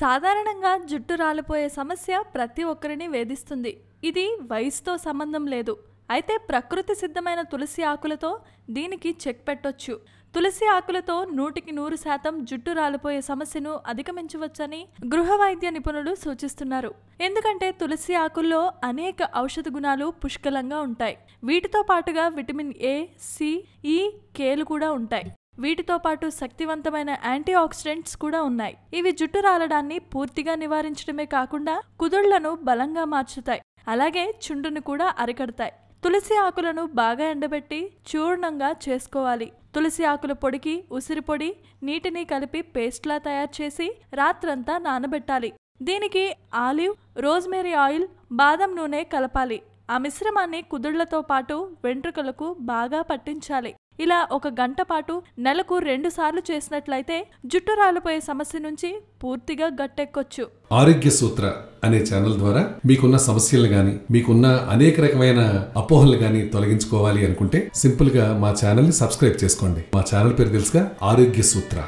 సాధారణంగా జుట్టు రాలిపోయే సమస్య ప్రతి ఒక్కరిని వేధిస్తుంది ఇది వయసుతో సంబంధం లేదు అయితే ప్రకృతి సిద్ధమైన తులసి ఆకులతో దీనికి చెక్ పెట్టొచ్చు తులసి ఆకులతో నూటికి నూరు శాతం జుట్టు రాలిపోయే సమస్యను అధిగమించవచ్చని గృహ వైద్య నిపుణులు సూచిస్తున్నారు ఎందుకంటే తులసి ఆకుల్లో అనేక ఔషధ గుణాలు పుష్కలంగా ఉంటాయి వీటితో పాటుగా విటమిన్ ఏ సి ఈ కేలు కూడా ఉంటాయి వీటితో పాటు శక్తివంతమైన యాంటీ ఆక్సిడెంట్స్ కూడా ఉన్నాయి ఇవి జుట్టు రాలడాన్ని పూర్తిగా నివారించడమే కాకుండా కుదుళ్లను బలంగా మార్చుతాయి అలాగే చుండును కూడా అరికడతాయి తులసి ఆకులను బాగా ఎండబెట్టి చూర్ణంగా చేసుకోవాలి తులసి ఆకుల పొడికి ఉసిరి పొడి నీటిని కలిపి పేస్ట్లా తయారు చేసి రాత్రంతా నానబెట్టాలి దీనికి ఆలివ్ రోజ్మేరీ ఆయిల్ బాదం నూనె కలపాలి ఆ మిశ్రమాన్ని కుదుళ్లతో పాటు వెంట్రుకలకు బాగా పట్టించాలి ఇలా ఒక గంట పాటు నెలకు రెండు సార్లు చేసినట్లయితే జుట్టు రాలిపోయే సమస్య నుంచి పూర్తిగా గట్టెక్కొచ్చు ఆరోగ్య సూత్ర అనే ఛానల్ ద్వారా మీకున్న సమస్యలు గాని మీకున్న అనేక రకమైన అపోహలు గాని తొలగించుకోవాలి అనుకుంటే సింపుల్ గా మా ఛానల్ ని సబ్స్క్రైబ్ చేసుకోండి మా ఛానల్ పేరు తెలుసుగా ఆరోగ్య సూత్ర